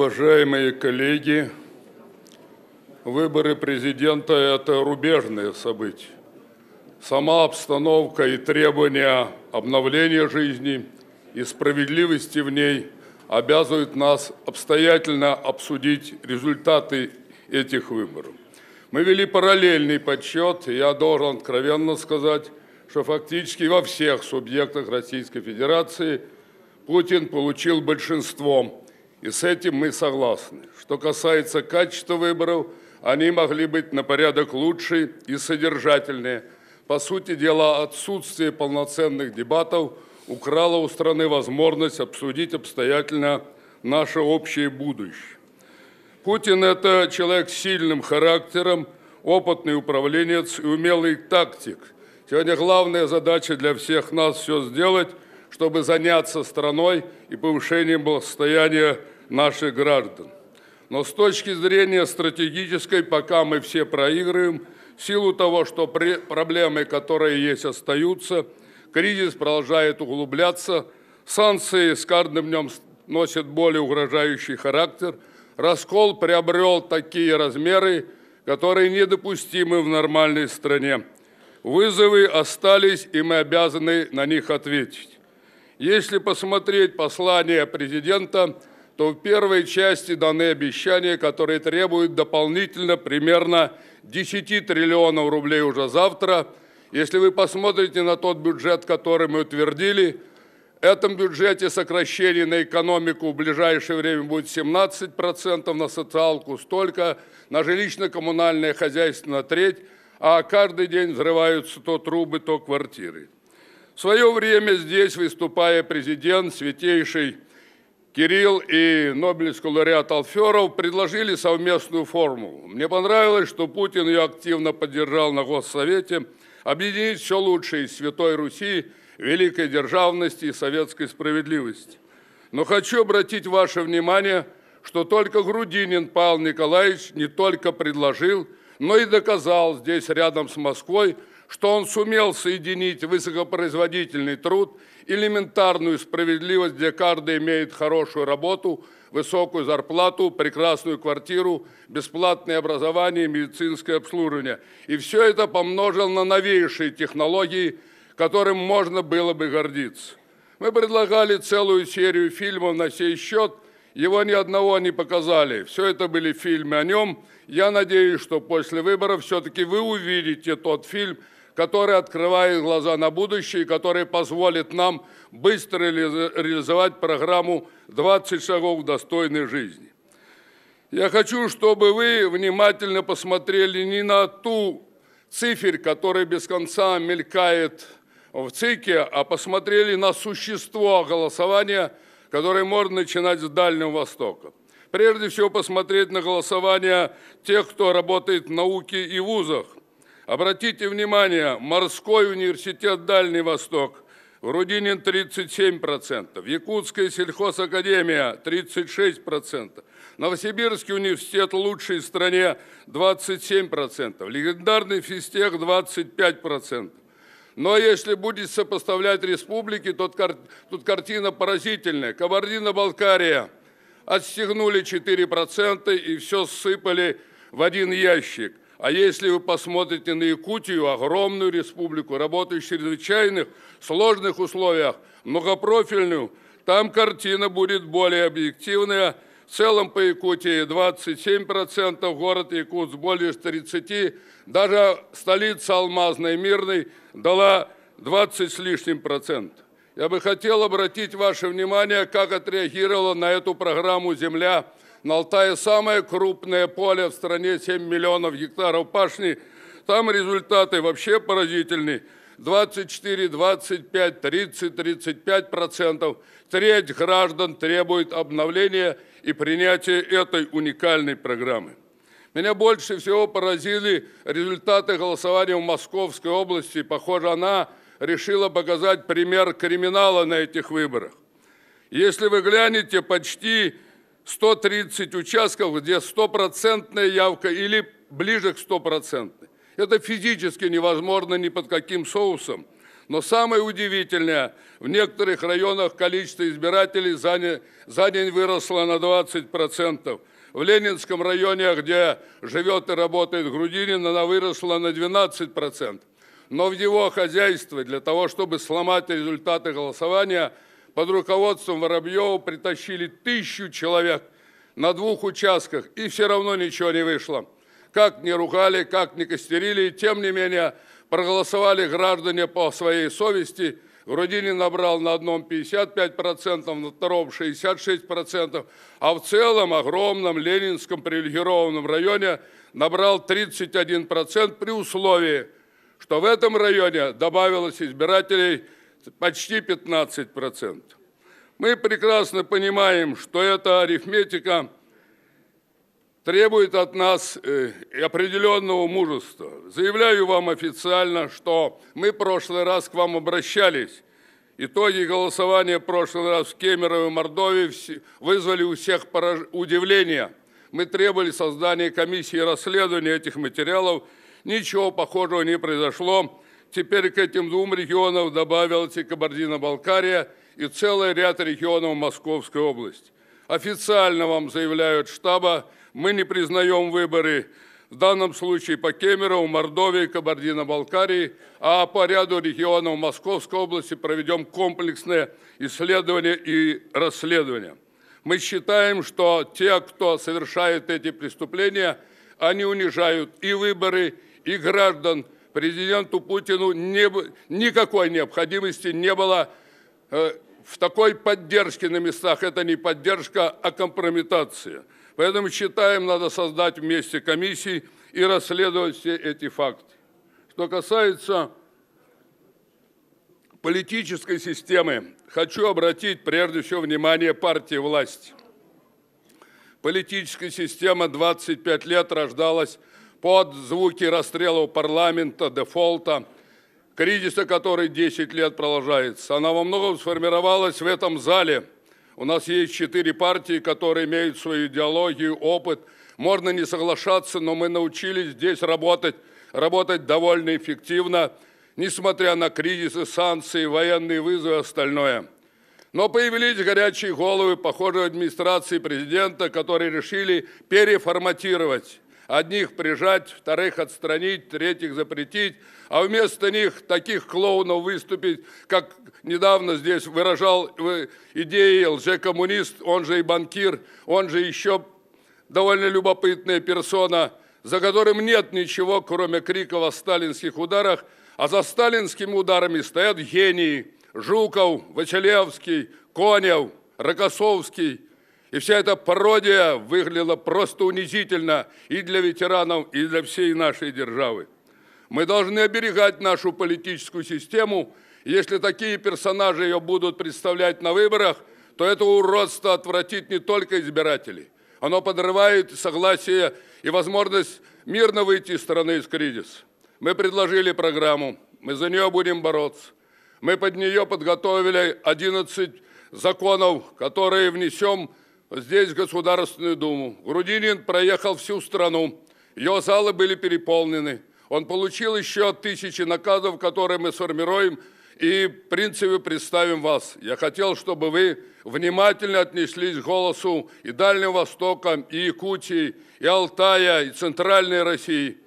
Уважаемые коллеги, выборы президента – это рубежные события. Сама обстановка и требования обновления жизни и справедливости в ней обязывают нас обстоятельно обсудить результаты этих выборов. Мы вели параллельный подсчет, и я должен откровенно сказать, что фактически во всех субъектах Российской Федерации Путин получил большинством и с этим мы согласны. Что касается качества выборов, они могли быть на порядок лучше и содержательнее. По сути дела, отсутствие полноценных дебатов украло у страны возможность обсудить обстоятельно наше общее будущее. Путин – это человек с сильным характером, опытный управленец и умелый тактик. Сегодня главная задача для всех нас – все сделать – чтобы заняться страной и повышением благосостояния наших граждан. Но с точки зрения стратегической, пока мы все проигрываем, в силу того, что проблемы, которые есть, остаются, кризис продолжает углубляться, санкции с каждым днем носят более угрожающий характер, раскол приобрел такие размеры, которые недопустимы в нормальной стране. Вызовы остались, и мы обязаны на них ответить. Если посмотреть послание президента, то в первой части даны обещания, которые требуют дополнительно примерно 10 триллионов рублей уже завтра. Если вы посмотрите на тот бюджет, который мы утвердили, в этом бюджете сокращений на экономику в ближайшее время будет 17%, на социалку столько, на жилищно-коммунальное хозяйство на треть, а каждый день взрываются то трубы, то квартиры. В свое время здесь, выступая президент, святейший Кирилл и Нобелевский лауреат Алферов предложили совместную формулу. Мне понравилось, что Путин ее активно поддержал на Госсовете, объединить все лучшее из Святой Руси, великой державности и советской справедливости. Но хочу обратить ваше внимание, что только Грудинин Павел Николаевич не только предложил, но и доказал здесь рядом с Москвой – что он сумел соединить высокопроизводительный труд, элементарную справедливость, где каждый имеет хорошую работу, высокую зарплату, прекрасную квартиру, бесплатное образование, медицинское обслуживание. И все это помножил на новейшие технологии, которым можно было бы гордиться. Мы предлагали целую серию фильмов на сей счет – его ни одного не показали. Все это были фильмы о нем. Я надеюсь, что после выборов все-таки вы увидите тот фильм, который открывает глаза на будущее, который позволит нам быстро реализовать программу «20 шагов достойной жизни». Я хочу, чтобы вы внимательно посмотрели не на ту цифрь, которая без конца мелькает в ЦИКе, а посмотрели на существо голосования, которое можно начинать с Дальнего Востока. Прежде всего, посмотреть на голосование тех, кто работает в науке и вузах, Обратите внимание, морской университет Дальний Восток, Рудинин 37%, Якутская сельхозакадемия 36%, Новосибирский университет лучший в стране 27%, легендарный физтех 25%. Но если будете сопоставлять республики, то тут картина поразительная. Кабардино-Балкария отстегнули 4% и все ссыпали в один ящик. А если вы посмотрите на Якутию, огромную республику, работающую в чрезвычайных, сложных условиях, многопрофильную, там картина будет более объективная. В целом по Якутии 27%, город Якутск более 30%, даже столица Алмазной, Мирной дала 20 с лишним процент. Я бы хотел обратить ваше внимание, как отреагировала на эту программу «Земля» На Алтае самое крупное поле в стране, 7 миллионов гектаров пашни. Там результаты вообще поразительные. 24, 25, 30, 35 процентов. Треть граждан требует обновления и принятия этой уникальной программы. Меня больше всего поразили результаты голосования в Московской области. Похоже, она решила показать пример криминала на этих выборах. Если вы глянете, почти 130 участков, где стопроцентная явка или ближе к стопроцентной. Это физически невозможно ни под каким соусом. Но самое удивительное, в некоторых районах количество избирателей за день, за день выросло на 20%. В Ленинском районе, где живет и работает Грудинин, она выросла на 12%. Но в его хозяйстве для того, чтобы сломать результаты голосования – под руководством Воробьева притащили тысячу человек на двух участках, и все равно ничего не вышло. Как не ругали, как не костерили, тем не менее проголосовали граждане по своей совести. Грудинин набрал на одном 55%, на втором 66%, а в целом огромном Ленинском привилегированном районе набрал 31% при условии, что в этом районе добавилось избирателей – почти 15%. Мы прекрасно понимаем, что эта арифметика требует от нас э, определенного мужества. Заявляю вам официально, что мы в прошлый раз к вам обращались. Итоги голосования в прошлый раз в Кемерово и Мордовии вызвали у всех удивление. Мы требовали создания комиссии расследования этих материалов. Ничего похожего не произошло. Теперь к этим двум регионам добавилась и Кабардино-Балкария, и целый ряд регионов Московской области. Официально вам заявляют штаба, мы не признаем выборы, в данном случае по Кемерову, Мордовии, Кабардино-Балкарии, а по ряду регионов Московской области проведем комплексное исследование и расследование. Мы считаем, что те, кто совершает эти преступления, они унижают и выборы, и граждан, Президенту Путину не, никакой необходимости не было э, в такой поддержке на местах. Это не поддержка, а компрометация. Поэтому считаем, надо создать вместе комиссии и расследовать все эти факты. Что касается политической системы, хочу обратить прежде всего внимание партии власти. Политическая система 25 лет рождалась под звуки расстрелов парламента, дефолта, кризиса, который 10 лет продолжается. Она во многом сформировалась в этом зале. У нас есть четыре партии, которые имеют свою идеологию, опыт. Можно не соглашаться, но мы научились здесь работать, работать довольно эффективно, несмотря на кризисы, санкции, военные вызовы и остальное. Но появились горячие головы, похожие администрации президента, которые решили переформатировать Одних прижать, вторых отстранить, третьих запретить, а вместо них таких клоунов выступить, как недавно здесь выражал э, идеи лжекоммунист, он же и банкир, он же еще довольно любопытная персона, за которым нет ничего, кроме криков о сталинских ударах, а за сталинскими ударами стоят гении – Жуков, Вачелевский, Конев, Рокоссовский, и вся эта пародия выглядела просто унизительно и для ветеранов, и для всей нашей державы. Мы должны оберегать нашу политическую систему. Если такие персонажи ее будут представлять на выборах, то это уродство отвратит не только избирателей. Оно подрывает согласие и возможность мирно выйти из страны из кризиса. Мы предложили программу, мы за нее будем бороться. Мы под нее подготовили 11 законов, которые внесем здесь Государственную Думу. Грудинин проехал всю страну. Ее залы были переполнены. Он получил еще тысячи наказов, которые мы сформируем и, в принципе, представим вас. Я хотел, чтобы вы внимательно отнеслись к голосу и Дальнего Востока, и Якутии, и Алтая, и Центральной России.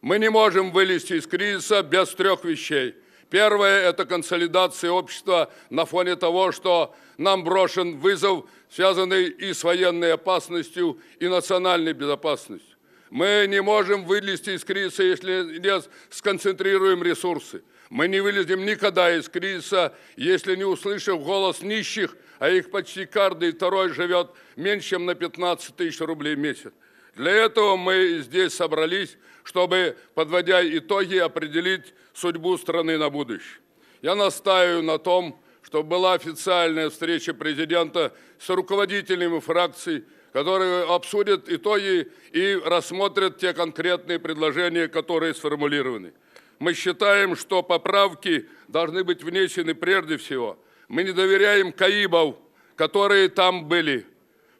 Мы не можем вылезти из кризиса без трех вещей – Первое – это консолидация общества на фоне того, что нам брошен вызов, связанный и с военной опасностью, и национальной безопасностью. Мы не можем вылезти из кризиса, если не сконцентрируем ресурсы. Мы не вылезем никогда из кризиса, если не услышим голос нищих, а их почти каждый второй живет меньше, чем на 15 тысяч рублей в месяц. Для этого мы здесь собрались, чтобы, подводя итоги, определить судьбу страны на будущее. Я настаиваю на том, чтобы была официальная встреча президента с руководителями фракций, которые обсудят итоги и рассмотрят те конкретные предложения, которые сформулированы. Мы считаем, что поправки должны быть внесены прежде всего. Мы не доверяем КАИБов, которые там были.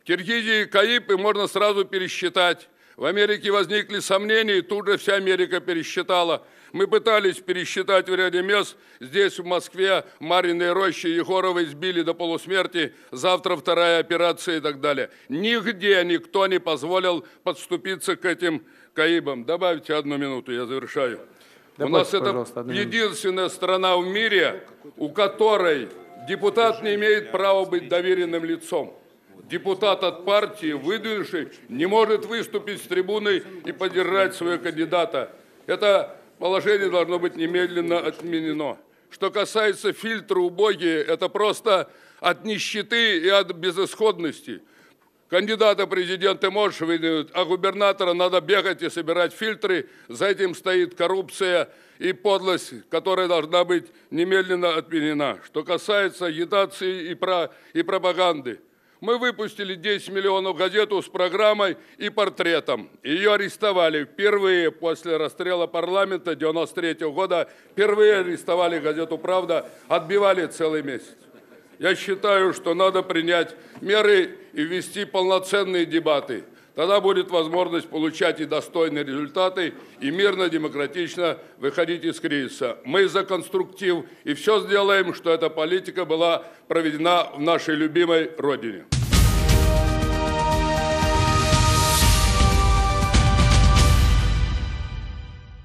В Киргизии КАИБы можно сразу пересчитать. В Америке возникли сомнения, и тут же вся Америка пересчитала – мы пытались пересчитать в ряде мест. Здесь, в Москве, Мариной Рощи, Егоровой сбили до полусмерти, завтра вторая операция и так далее. Нигде никто не позволил подступиться к этим каибам. Добавьте одну минуту, я завершаю. Добавьте, У нас это единственная страна в мире, у которой депутат не имеет права быть доверенным лицом. Депутат от партии, выдвинувший, не может выступить с трибуной и поддержать своего кандидата. Это Положение должно быть немедленно отменено. Что касается фильтра убогие, это просто от нищеты и от безысходности. Кандидата президента ты можешь выдвинуть, а губернатора надо бегать и собирать фильтры. За этим стоит коррупция и подлость, которая должна быть немедленно отменена. Что касается едации и, про, и пропаганды – мы выпустили 10 миллионов газету с программой и портретом. Ее арестовали впервые после расстрела парламента 93 -го года. Впервые арестовали газету «Правда», отбивали целый месяц. Я считаю, что надо принять меры и ввести полноценные дебаты – Тогда будет возможность получать и достойные результаты, и мирно, демократично выходить из кризиса. Мы за конструктив и все сделаем, что эта политика была проведена в нашей любимой Родине.